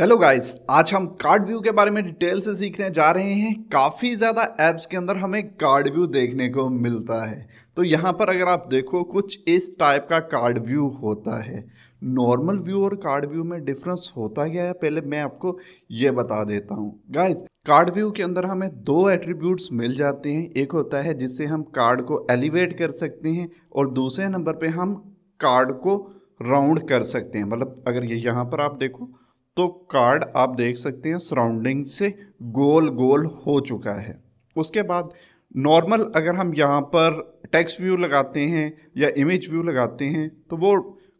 hello guys आज हम card view के बारे में डिटेल से सीखने जा रहे हैं काफ़ी ज़्यादा ऐप्स के अंदर हमें कार्ड व्यू देखने को मिलता है तो यहाँ पर अगर आप देखो कुछ इस टाइप का कार्ड व्यू होता है नॉर्मल व्यू और कार्ड व्यू में डिफरेंस होता क्या है पहले मैं आपको ये बता देता हूँ गाइस कार्ड व्यू के अंदर हमें दो एट्रीब्यूट्स मिल जाते हैं एक होता है जिससे हम कार्ड को एलिवेट कर सकते हैं और दूसरे नंबर पर हम कार्ड को राउंड कर सकते हैं मतलब अगर ये यहाँ पर आप देखो तो कार्ड आप देख सकते हैं सराउंडिंग से गोल गोल हो चुका है उसके बाद नॉर्मल अगर हम यहाँ पर टेक्स्ट व्यू लगाते हैं या इमेज व्यू लगाते हैं तो वो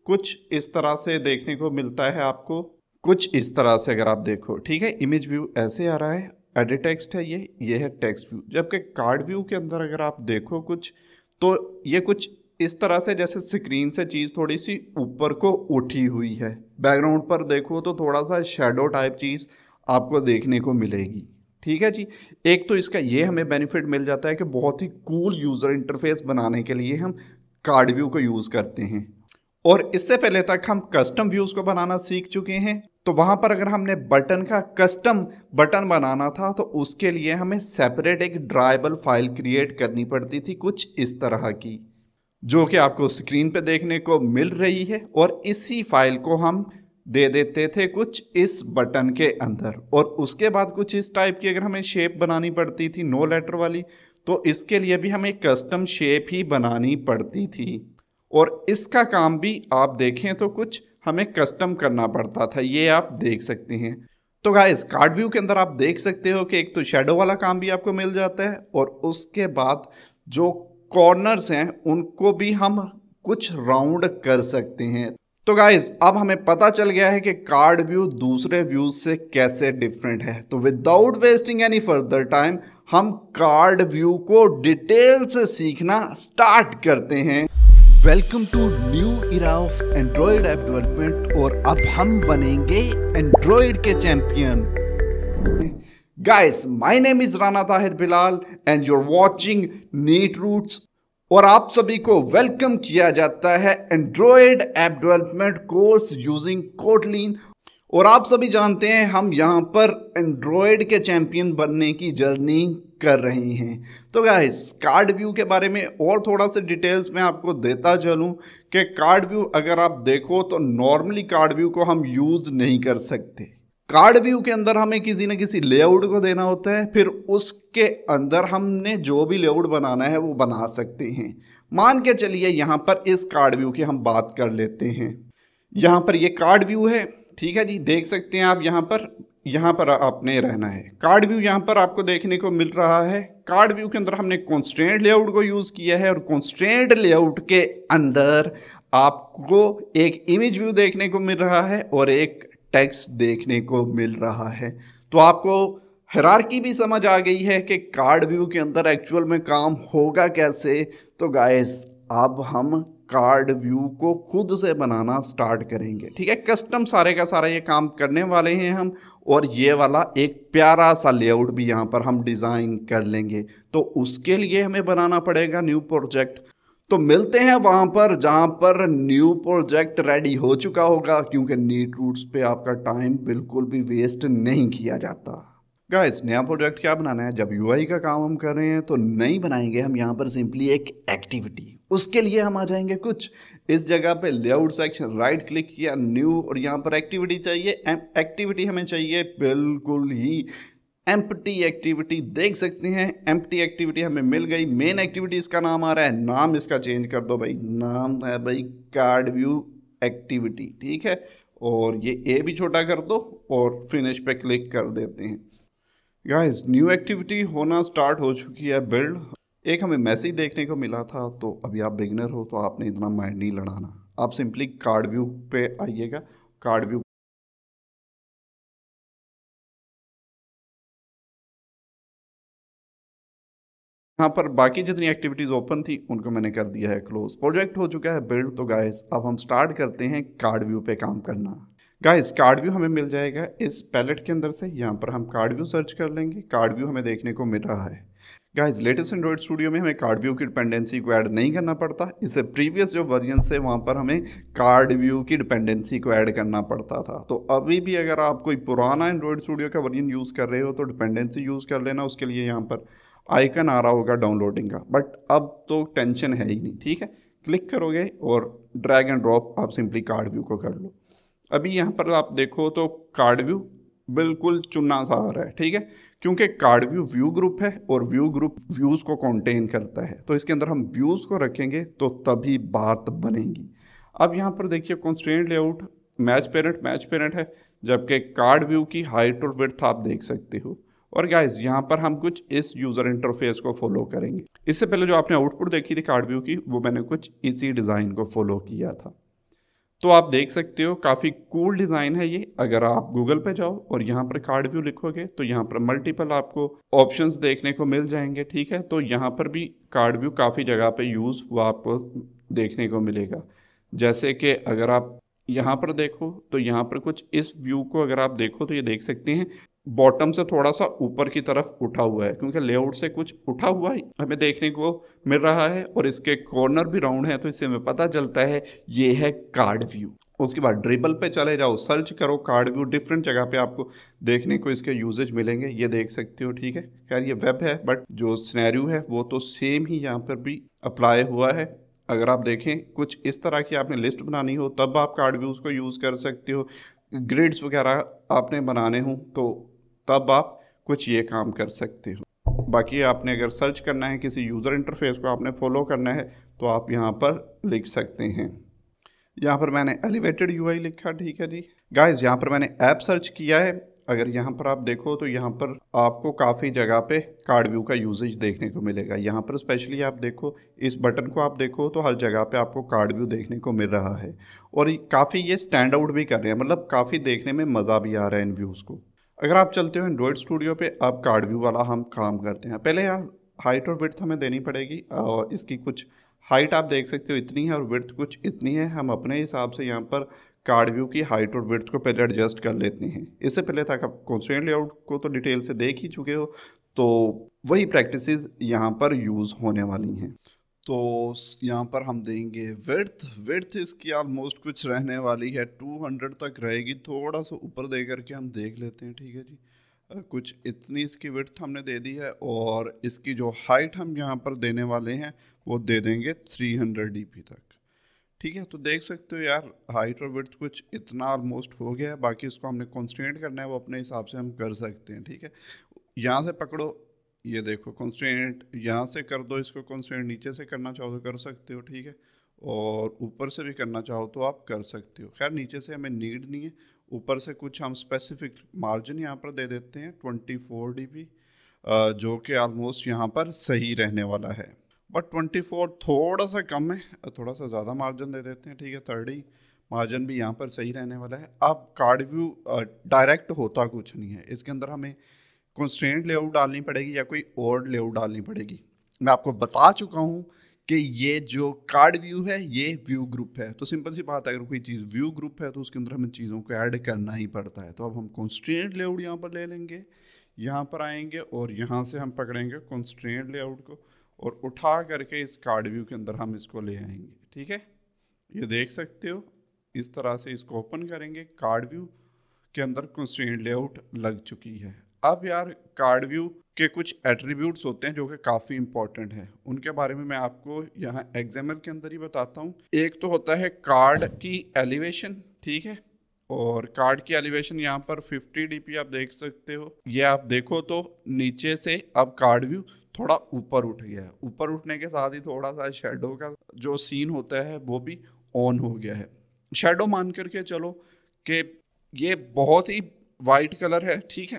कुछ इस तरह से देखने को मिलता है आपको कुछ इस तरह से अगर आप देखो ठीक है इमेज व्यू ऐसे आ रहा है एडिट टेक्स्ट है ये ये है टेक्स्ट व्यू जबकि कार्ड व्यू के अंदर अगर आप देखो कुछ तो ये कुछ इस तरह से जैसे स्क्रीन से चीज़ थोड़ी सी ऊपर को उठी हुई है बैकग्राउंड पर देखो तो थोड़ा सा शेडो टाइप चीज़ आपको देखने को मिलेगी ठीक है जी एक तो इसका ये हमें बेनिफिट मिल जाता है कि बहुत ही कूल यूज़र इंटरफेस बनाने के लिए हम कार्ड व्यू को यूज़ करते हैं और इससे पहले तक हम कस्टम व्यूज़ को बनाना सीख चुके हैं तो वहाँ पर अगर हमने बटन का कस्टम बटन बनाना था तो उसके लिए हमें सेपरेट एक ड्राइबल फाइल क्रिएट करनी पड़ती थी कुछ इस तरह की जो कि आपको स्क्रीन पे देखने को मिल रही है और इसी फाइल को हम दे देते थे कुछ इस बटन के अंदर और उसके बाद कुछ इस टाइप की अगर हमें शेप बनानी पड़ती थी नो लेटर वाली तो इसके लिए भी हमें कस्टम शेप ही बनानी पड़ती थी और इसका काम भी आप देखें तो कुछ हमें कस्टम करना पड़ता था ये आप देख सकते हैं तो गाइस कार्ड व्यू के अंदर आप देख सकते हो कि एक तो शेडो वाला काम भी आपको मिल जाता है और उसके बाद जो कॉर्नर्स हैं उनको भी हम कुछ राउंड कर सकते हैं तो गाइज अब हमें पता चल गया है कि कार्ड व्यू दूसरे व्यू से कैसे डिफरेंट है तो without wasting any further time हम कार्ड व्यू को डिटेल से सीखना स्टार्ट करते हैं welcome to new era of Android app development और अब हम बनेंगे एंड्रॉयड के champion guys my name is Rana Tahir Bilal and you are watching neat roots और आप सभी को वेलकम किया जाता है Android app development course using Kotlin और आप सभी जानते हैं हम यहाँ पर एंड्रॉयड के चैम्पियन बनने की जर्नी कर रहे हैं तो गाइस कार्ड व्यू के बारे में और थोड़ा सा डिटेल्स मैं आपको देता चलूँ कि कार्ड व्यू अगर आप देखो तो नॉर्मली कार्ड व्यू को हम यूज़ नहीं कर सकते कार्ड व्यू के अंदर हमें किसी न किसी लेआउट को देना होता है फिर उसके अंदर हमने जो भी लेआउट बनाना है वो बना सकते हैं मान के चलिए यहाँ पर इस कार्ड व्यू की हम बात कर लेते हैं यहाँ पर ये कार्ड व्यू है ठीक है जी देख सकते हैं आप यहाँ पर यहाँ पर आपने रहना है कार्ड व्यू यहाँ पर आपको देखने को मिल रहा है कार्ड व्यू के अंदर हमने कॉन्स्टेंट लेआउट को यूज़ किया है और कॉन्स्टेंट लेआउट के अंदर आपको एक इमेज व्यू देखने को मिल रहा है और एक टैक्स देखने को मिल रहा है तो आपको की भी समझ आ गई है कि कार्ड व्यू के अंदर एक्चुअल में काम होगा कैसे तो गाइस अब हम कार्ड व्यू को खुद से बनाना स्टार्ट करेंगे ठीक है कस्टम सारे का सारा ये काम करने वाले हैं हम और ये वाला एक प्यारा सा लेआउट भी यहाँ पर हम डिज़ाइन कर लेंगे तो उसके लिए हमें बनाना पड़ेगा न्यू प्रोजेक्ट तो मिलते हैं वहां पर जहां पर न्यू प्रोजेक्ट रेडी हो चुका होगा क्योंकि नीट रूट्स पे आपका टाइम बिल्कुल भी वेस्ट नहीं किया जाता गाइस नया प्रोजेक्ट क्या बनाना है जब यूआई का काम हम कर रहे हैं तो नहीं बनाएंगे हम यहाँ पर सिंपली एक एक्टिविटी उसके लिए हम आ जाएंगे कुछ इस जगह पे लेआउट सेक्शन राइट क्लिक किया न्यू और यहाँ पर एक्टिविटी चाहिए एक्टिविटी हमें चाहिए बिल्कुल ही एम्प्टी एक्टिविटी देख सकते हैं एम्प्टी एक्टिविटी हमें मिल गई मेन एक्टिविटी इसका नाम आ रहा है नाम इसका चेंज कर दो भाई नाम है भाई कार्ड व्यू एक्टिविटी ठीक है और ये ए भी छोटा कर दो और फिनिश पे क्लिक कर देते हैं गाइस न्यू एक्टिविटी होना स्टार्ट हो चुकी है बिल्ड एक हमें मैसेज देखने को मिला था तो अभी आप बिगनर हो तो आपने इतना माइंड नहीं लड़ाना आप सिंपली कार्ड व्यू पे आइएगा कार्ड व्यू यहाँ पर बाकी जितनी एक्टिविटीज़ ओपन थी उनको मैंने कर दिया है क्लोज प्रोजेक्ट हो चुका है बिल्ड तो गाइस अब हम स्टार्ट करते हैं कार्ड व्यू पे काम करना गाइस कार्ड व्यू हमें मिल जाएगा इस पैलेट के अंदर से यहाँ पर हम कार्ड व्यू सर्च कर लेंगे कार्ड व्यू हमें देखने को मिल रहा है गाइज लेटेस्ट एंड्रॉइड स्टूडियो में हमें कार्ड व्यू की डिपेंडेंसी को ऐड नहीं करना पड़ता इससे प्रीवियस जो वर्जन से वहाँ पर हमें कार्ड व्यू की डिपेंडेंसी को ऐड करना पड़ता था तो अभी भी अगर आप कोई पुराना एंड्रॉयड स्टूडियो का वर्जन यूज़ कर रहे हो तो डिपेंडेंसी यूज़ कर लेना उसके लिए यहाँ पर आइकन आ रहा होगा डाउनलोडिंग का बट अब तो टेंशन है ही नहीं ठीक है क्लिक करोगे और ड्रैग एंड ड्रॉप आप सिंपली कार्ड व्यू को कर लो अभी यहाँ पर आप देखो तो कार्ड व्यू बिल्कुल चुना सा आ रहा है ठीक है क्योंकि कार्ड व्यू व्यू ग्रुप है और व्यू ग्रुप व्यूज़ को कॉन्टेन करता है तो इसके अंदर हम व्यूज़ को रखेंगे तो तभी बात बनेगी अब यहाँ पर देखिए constant layout match parent match parent है जबकि कार्ड व्यू की हाइट और विर्थ आप देख सकते हो और गाइज यहाँ पर हम कुछ इस यूज़र इंटरफेस को फॉलो करेंगे इससे पहले जो आपने आउटपुट देखी थी कार्ड व्यू की वो मैंने कुछ इसी डिज़ाइन को फॉलो किया था तो आप देख सकते हो काफ़ी कूल डिज़ाइन है ये अगर आप गूगल पे जाओ और यहाँ पर कार्ड व्यू लिखोगे तो यहाँ पर मल्टीपल आपको ऑप्शंस देखने को मिल जाएंगे ठीक है तो यहाँ पर भी कार्ड व्यू काफ़ी जगह पे यूज़ हुआ आपको देखने को मिलेगा जैसे कि अगर आप यहाँ पर देखो तो यहाँ पर कुछ इस व्यू को अगर आप देखो तो ये देख सकते हैं बॉटम से थोड़ा सा ऊपर की तरफ उठा हुआ है क्योंकि लेआउट से कुछ उठा हुआ ही हमें देखने को मिल रहा है और इसके कॉर्नर भी राउंड है तो इससे हमें पता चलता है ये है कार्ड व्यू उसके बाद ड्रिबल पे चले जाओ सर्च करो कार्ड व्यू डिफरेंट जगह पे आपको देखने को इसके यूजेज मिलेंगे ये देख सकते हो ठीक है खैर ये वेब है बट जो स्नैरियो है वो तो सेम ही यहाँ पर भी अप्लाई हुआ है अगर आप देखें कुछ इस तरह की आपने लिस्ट बनानी हो तब आप कार्ड व्यूज़ को यूज़ कर सकते हो ग्रिड्स वगैरह आपने बनाने हों तो तब आप कुछ ये काम कर सकते हो बाकी आपने अगर सर्च करना है किसी यूज़र इंटरफेस को आपने फॉलो करना है तो आप यहाँ पर लिख सकते हैं यहाँ पर मैंने एलिवेटेड यूआई लिखा ठीक है जी गाइस यहाँ पर मैंने ऐप सर्च किया है अगर यहाँ पर आप देखो तो यहाँ पर आपको काफ़ी जगह पे कार्ड व्यू का यूजेज देखने को मिलेगा यहाँ पर स्पेशली आप देखो इस बटन को आप देखो तो हर जगह पे आपको कार्ड व्यू देखने को मिल रहा है और काफ़ी ये स्टैंड आउट भी कर रहे हैं मतलब काफ़ी देखने में मज़ा भी आ रहा है इन व्यूज़ को अगर आप चलते हो एंड्रॉयड स्टूडियो पर आप कार्ड व्यू वाला हम काम करते हैं पहले यार हाइट और विर्थ हमें देनी पड़ेगी और इसकी कुछ हाइट आप देख सकते हो इतनी है और विर्थ कुछ इतनी है हम अपने हिसाब से यहाँ पर कार्ड व्यू की हाइट और विर्थ को पहले एडजस्ट कर लेते हैं इससे पहले तक आप कॉन्सेंट लेआउट को तो डिटेल से देख ही चुके हो तो वही प्रैक्टिसेस यहाँ पर यूज़ होने वाली हैं तो यहाँ पर हम देंगे विर्थ विर्थ इसकी ऑलमोस्ट कुछ रहने वाली है 200 तक रहेगी थोड़ा सा ऊपर दे करके हम देख लेते हैं ठीक है जी कुछ इतनी इसकी विर्थ हमने दे दी है और इसकी जो हाइट हम यहाँ पर देने वाले हैं वो दे देंगे 300 डीपी तक ठीक है तो देख सकते हो यार हाइट और विथ कुछ इतना ऑलमोस्ट हो गया है बाकी उसको हमने कॉन्स्टेंट करना है वो अपने हिसाब से हम कर सकते हैं ठीक है यहाँ से पकड़ो ये देखो कॉन्स्टेंट यहाँ से कर दो इसको कॉन्स्टेंट नीचे से करना चाहो तो कर सकते हो ठीक है और ऊपर से भी करना चाहो तो आप कर सकते हो खैर नीचे से हमें नीड नहीं है ऊपर से कुछ हम स्पेसिफिक मार्जिन यहाँ पर दे देते हैं ट्वेंटी फोर डी जो कि आलमोस्ट यहाँ पर सही रहने वाला है बट ट्वेंटी फोर थोड़ा सा कम है थोड़ा सा ज़्यादा मार्जिन दे देते हैं ठीक है थर्टी मार्जिन भी यहाँ पर सही रहने वाला है अब कार्ड व्यू डायरेक्ट होता कुछ नहीं है इसके अंदर हमें कॉन्स्टेंट लेआउट डालनी पड़ेगी या कोई और लेआउट डालनी पड़ेगी मैं आपको बता चुका हूँ कि ये जो कार्ड व्यू है ये व्यू ग्रुप है तो सिंपल सी बात है अगर कोई चीज़ व्यू ग्रुप है तो उसके अंदर हमें चीज़ों को ऐड करना ही पड़ता है तो अब हम कॉन्स्टेंट लेआउट यहाँ पर ले लेंगे यहाँ पर आएंगे और यहाँ से हम पकड़ेंगे कॉन्स्टेंट लेआउट को और उठा करके इस कार्ड व्यू के अंदर हम इसको ले आएंगे ठीक है ये देख सकते हो इस तरह से इसको ओपन करेंगे कार्ड व्यू के अंदर कंस्ट्रेंट लेआउट लग चुकी है अब यार कार्ड व्यू के कुछ एट्रीब्यूट्स होते हैं जो कि काफ़ी इंपॉर्टेंट है उनके बारे में मैं आपको यहाँ एग्जामल के अंदर ही बताता हूँ एक तो होता है कार्ड की एलिवेशन ठीक है और कार्ड की एलिवेशन यहाँ पर 50 डीपी आप देख सकते हो ये आप देखो तो नीचे से अब कार्ड व्यू थोड़ा ऊपर उठ गया है ऊपर उठने के साथ ही थोड़ा सा शेडो का जो सीन होता है वो भी ऑन हो गया है शेडो मान करके चलो कि ये बहुत ही वाइट कलर है ठीक है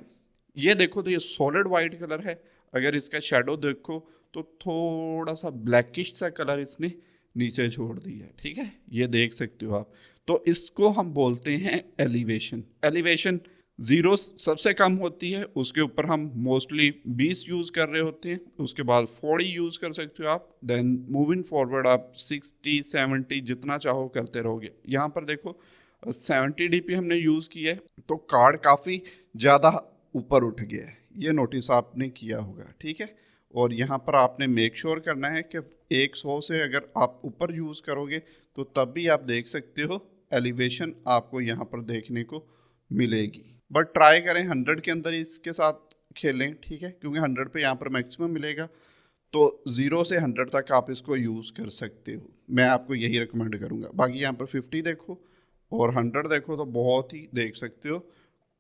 ये देखो तो ये सॉलिड वाइट कलर है अगर इसका शेडो देखो तो थोड़ा सा ब्लैकिश सा कलर इसने नीचे छोड़ दिया है ठीक है ये देख सकते हो आप तो इसको हम बोलते हैं एलिवेशन एलिवेशन ज़ीरो सबसे कम होती है उसके ऊपर हम मोस्टली बीस यूज़ कर रहे होते हैं उसके बाद फोर्टी यूज़ कर सकते हो आप देन मूविंग फॉरवर्ड आप सिक्सटी सेवेंटी जितना चाहो करते रहोगे यहाँ पर देखो सेवेंटी डी हमने यूज़ किया है तो कार्ड काफ़ी ज़्यादा ऊपर उठ गया है ये नोटिस आपने किया होगा ठीक है और यहाँ पर आपने मेक श्योर sure करना है कि एक सौ से अगर आप ऊपर यूज़ करोगे तो तब भी आप देख सकते हो एलिवेशन आपको यहाँ पर देखने को मिलेगी बट ट्राई करें हंड्रेड के अंदर इसके साथ खेलें ठीक है क्योंकि हंड्रेड पे यहाँ पर मैक्सिमम मिलेगा तो ज़ीरो से हंड्रेड तक आप इसको यूज़ कर सकते हो मैं आपको यही रिकमेंड करूँगा बाकी यहाँ पर फिफ्टी देखो और हंड्रेड देखो तो बहुत ही देख सकते हो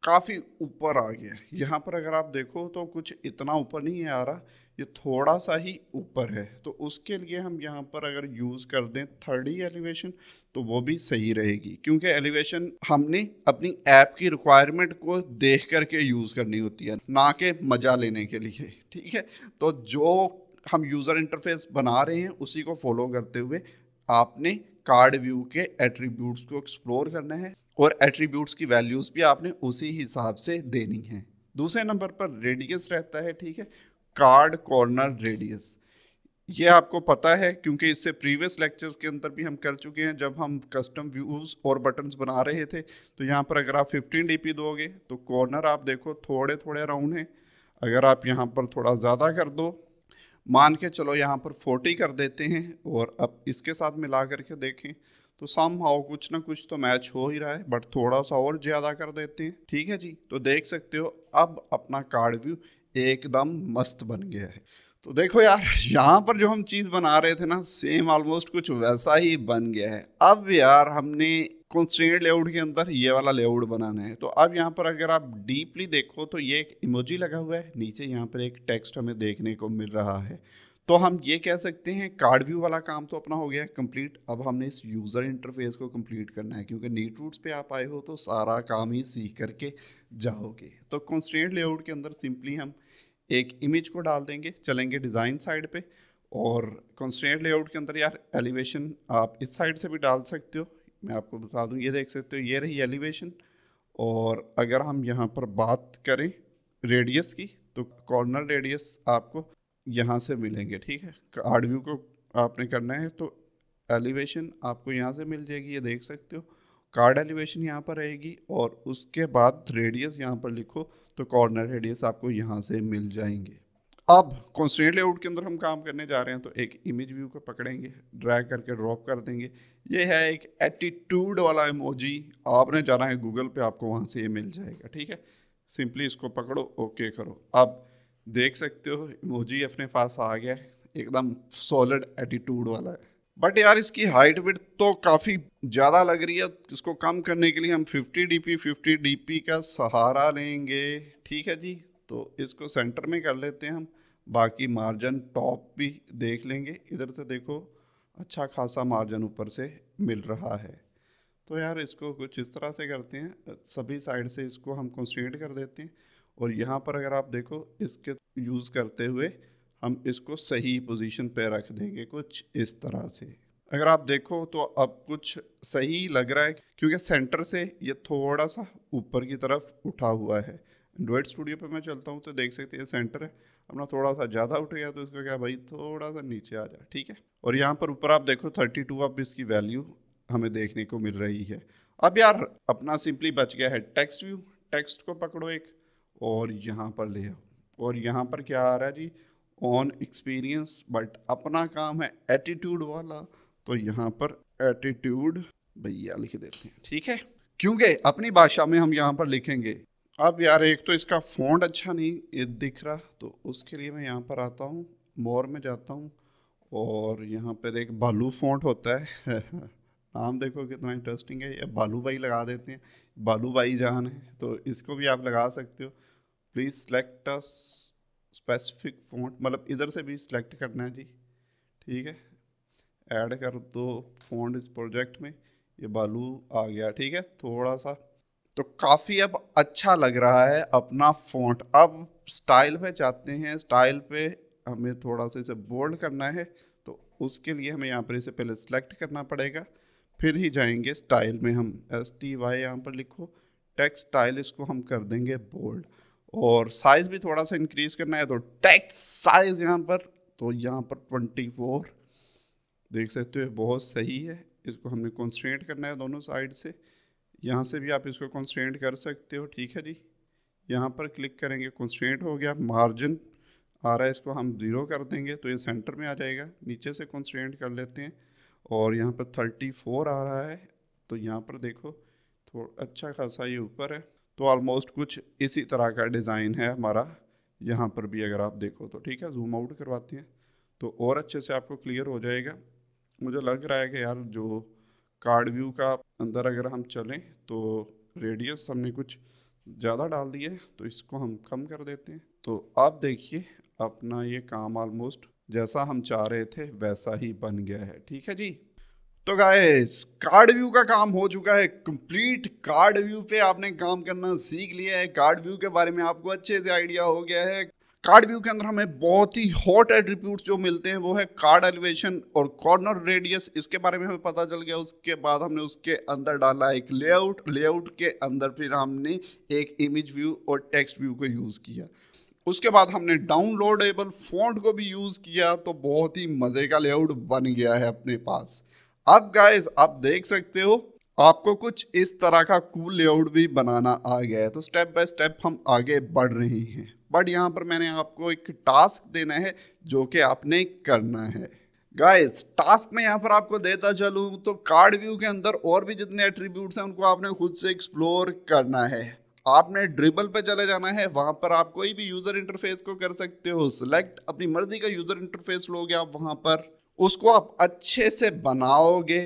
काफ़ी ऊपर आ गया यहाँ पर अगर आप देखो तो कुछ इतना ऊपर नहीं है आ रहा ये थोड़ा सा ही ऊपर है तो उसके लिए हम यहाँ पर अगर यूज़ कर दें थर्डी एलिवेशन तो वो भी सही रहेगी क्योंकि एलिवेशन हमने अपनी ऐप की रिक्वायरमेंट को देख करके यूज़ करनी होती है ना कि मज़ा लेने के लिए ठीक है तो जो हम यूज़र इंटरफेस बना रहे हैं उसी को फॉलो करते हुए आपने कार्ड व्यू के एट्रीब्यूट्स को एक्सप्लोर करना है और एट्रीब्यूट्स की वैल्यूज़ भी आपने उसी हिसाब से देनी है दूसरे नंबर पर रेडियस रहता है ठीक है कार्ड कॉर्नर रेडियस ये आपको पता है क्योंकि इससे प्रीवियस लेक्चर्स के अंदर भी हम कर चुके हैं जब हम कस्टम व्यूज़ और बटन्स बना रहे थे तो यहाँ पर अगर आप 15 डी दोगे तो कॉर्नर आप देखो थोड़े थोड़े राउंड हैं अगर आप यहाँ पर थोड़ा ज़्यादा कर दो मान के चलो यहाँ पर 40 कर देते हैं और अब इसके साथ मिला करके देखें तो सम हाउ कुछ ना कुछ तो मैच हो ही रहा है बट थोड़ा सा और ज़्यादा कर देते हैं ठीक है जी तो देख सकते हो अब अपना कार्ड व्यू एकदम मस्त बन गया है तो देखो यार यहाँ पर जो हम चीज़ बना रहे थे ना सेम ऑलमोस्ट कुछ वैसा ही बन गया है अब यार हमने कॉन्स्टेंट लेआउट के अंदर ये वाला लेआउट बनाना है तो अब यहाँ पर अगर आप डीपली देखो तो ये एक इमोजी लगा हुआ है नीचे यहाँ पर एक टेक्स्ट हमें देखने को मिल रहा है तो हम ये कह सकते हैं कार्ड व्यू वाला काम तो अपना हो गया कंप्लीट अब हमने इस यूज़र इंटरफेस को कंप्लीट करना है क्योंकि नीट रूट्स पे आप आए हो तो सारा काम ही सीख करके जाओगे तो कॉन्स्टेंट लेआउट के अंदर सिंपली हम एक इमेज को डाल देंगे चलेंगे डिज़ाइन साइड पे और कॉन्स्टेंट लेआउट के अंदर यार एलिवेशन आप इस साइड से भी डाल सकते हो मैं आपको बता दूँ ये देख सकते हो ये रही एलिवेशन और अगर हम यहाँ पर बात करें रेडियस की तो कॉर्नर रेडियस आपको यहाँ से मिलेंगे ठीक है कार्ड व्यू को आपने करना है तो एलिवेशन आपको यहाँ से मिल जाएगी ये देख सकते हो कार्ड एलिवेशन यहाँ पर रहेगी और उसके बाद रेडियस यहाँ पर लिखो तो कॉर्नर रेडियस आपको यहाँ से मिल जाएंगे अब कॉन्स्टेंट लेआउट के अंदर हम काम करने जा रहे हैं तो एक इमेज व्यू को पकड़ेंगे ड्रैग करके ड्रॉप कर देंगे ये है एक एटीट्यूड वाला इमोजी आपने जाना है गूगल पे आपको वहाँ से ये मिल जाएगा ठीक है सिंपली इसको पकड़ो ओके करो अब देख सकते हो इमोजी अपने पास आ गया एकदम सॉलिड एटीट्यूड वाला है बट यार इसकी हाइट विथ तो काफ़ी ज़्यादा लग रही है इसको कम करने के लिए हम 50 फिफ्टी डी पी का सहारा लेंगे ठीक है जी तो इसको सेंटर में कर लेते हैं हम बाकी मार्जिन टॉप भी देख लेंगे इधर से देखो अच्छा खासा मार्जिन ऊपर से मिल रहा है तो यार इसको कुछ इस तरह से करते हैं सभी साइड से इसको हम कॉन्सट्रेट कर देते हैं और यहाँ पर अगर आप देखो इसके यूज़ करते हुए हम इसको सही पोजीशन पे रख देंगे कुछ इस तरह से अगर आप देखो तो अब कुछ सही लग रहा है क्योंकि सेंटर से ये थोड़ा सा ऊपर की तरफ उठा हुआ है एंड्रॉयड स्टूडियो पे मैं चलता हूँ तो देख सकते हैं सेंटर है अपना थोड़ा सा ज़्यादा उठ गया तो इसको क्या भाई थोड़ा सा नीचे आ जाए ठीक है और यहाँ पर ऊपर आप देखो थर्टी टू अब इसकी वैल्यू हमें देखने को मिल रही है अब यार अपना सिंपली बच गया है टेक्स्ट व्यू टेक्स्ट को पकड़ो एक और यहाँ पर ले आओ और यहाँ पर क्या आ रहा है जी ऑन एक्सपीरियंस बट अपना काम है एटीट्यूड वाला तो यहाँ पर एटीट्यूड भैया लिख देते हैं ठीक है क्योंकि अपनी भाषा में हम यहाँ पर लिखेंगे अब यार एक तो इसका फ़ॉन्ट अच्छा नहीं दिख रहा तो उसके लिए मैं यहाँ पर आता हूँ मोर में जाता हूँ और यहाँ पर एक बालू फ़ॉन्ट होता है नाम देखो कितना इंटरेस्टिंग है या बालू भाई लगा देते हैं बालू भाई जान है तो इसको भी आप लगा सकते हो please select a specific font मतलब इधर से भी सिलेक्ट करना है जी ठीक है ऐड कर दो फ़ॉन्ट इस प्रोजेक्ट में ये बालू आ गया ठीक है थोड़ा सा तो काफ़ी अब अच्छा लग रहा है अपना फ़ॉन्ट अब स्टाइल पे जाते हैं स्टाइल पे हमें थोड़ा सा इसे बोल्ड करना है तो उसके लिए हमें यहाँ पर इसे पहले सेलेक्ट करना पड़ेगा फिर ही जाएंगे स्टाइल में हम एस टी वाई यहाँ पर लिखो स्टाइल इसको हम कर देंगे बोल्ड और साइज़ भी थोड़ा सा इंक्रीज़ करना है तो टेक्स साइज़ यहाँ पर तो यहाँ पर ट्वेंटी फोर देख सकते हो बहुत सही है इसको हमने कॉन्सट्रेंट करना है दोनों साइड से यहाँ से भी आप इसको कॉन्सट्रेंट कर सकते हो ठीक है जी यहाँ पर क्लिक करेंगे कॉन्सट्रेंट हो गया मार्जिन आ रहा है इसको हम ज़ीरो कर देंगे तो ये सेंटर में आ जाएगा नीचे से कॉन्सट्रेंट कर लेते हैं और यहाँ पर थर्टी फोर आ रहा है तो यहाँ पर देखो थोड़ा तो अच्छा खासा ये ऊपर है तो ऑलमोस्ट कुछ इसी तरह का डिज़ाइन है हमारा यहाँ पर भी अगर आप देखो तो ठीक है जूम आउट करवाते हैं तो और अच्छे से आपको क्लियर हो जाएगा मुझे लग रहा है कि यार जो कार्ड व्यू का अंदर अगर हम चलें तो रेडियस हमने कुछ ज़्यादा डाल दिया है तो इसको हम कम कर देते हैं तो आप देखिए अपना ये काम ऑलमोस्ट जैसा हम चाह रहे थे वैसा ही बन गया है ठीक है जी तो गाइस कार्ड व्यू का काम हो चुका है कंप्लीट कार्ड व्यू पे आपने काम करना सीख लिया है कार्ड व्यू के बारे में आपको अच्छे से आइडिया हो गया है कार्ड व्यू के अंदर हमें बहुत ही हॉट एट्रीब्यूट जो मिलते हैं वो है कार्ड एलिवेशन और कॉर्नर रेडियस इसके बारे में हमें पता चल गया उसके बाद हमने उसके अंदर डाला एक लेआउट लेआउट के अंदर फिर हमने एक इमेज व्यू और टेक्स्ट व्यू को यूज़ किया उसके बाद हमने डाउनलोडेबल फॉन्ट को भी यूज़ किया तो बहुत ही मज़े का लेआउट बन गया है अपने पास अब गाइज आप देख सकते हो आपको कुछ इस तरह का कूल लेआउट भी बनाना आ गया है तो स्टेप बाय स्टेप हम आगे बढ़ रहे हैं बट यहाँ पर मैंने आपको एक टास्क देना है जो कि आपने करना है गाइस टास्क में यहाँ पर आपको देता चलूँ तो कार्ड व्यू के अंदर और भी जितने एट्रीब्यूट्स हैं उनको आपने खुद से एक्सप्लोर करना है आपने ड्रिबल पे चले जाना है वहाँ पर आप कोई भी यूज़र इंटरफेस को कर सकते हो सिलेक्ट अपनी मर्जी का यूज़र इंटरफेस लोगे आप वहाँ पर उसको आप अच्छे से बनाओगे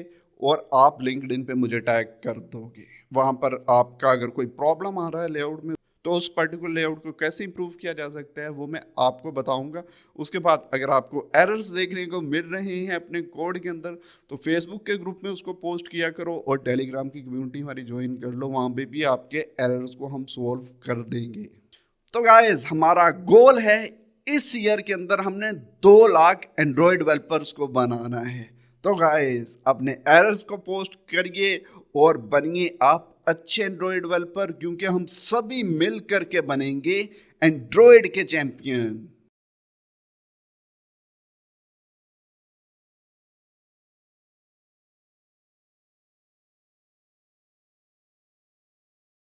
और आप लिंकड पे मुझे टैग कर दोगे वहाँ पर आपका अगर कोई प्रॉब्लम आ रहा है लेआउट में तो उस पर्टिकुलर लेआउट को कैसे इंप्रूव किया जा सकता है वो मैं आपको बताऊंगा उसके बाद अगर आपको एरर्स देखने को मिल रहे हैं अपने कोड के अंदर तो फेसबुक के ग्रुप में उसको पोस्ट किया करो और टेलीग्राम की कम्युनिटी हमारी ज्वाइन कर लो वहाँ पर भी आपके एरर्स को हम सोल्व कर देंगे तो गाइज हमारा गोल है इस ईयर के अंदर हमने दो लाख एंड्रॉयड डेवलपर्स को बनाना है तो गाइज अपने एरर्स को पोस्ट करिए और बनिए आप अच्छे एंड्रॉयड डेवलपर क्योंकि हम सभी मिल करके बनेंगे एंड्रॉयड के चैंपियन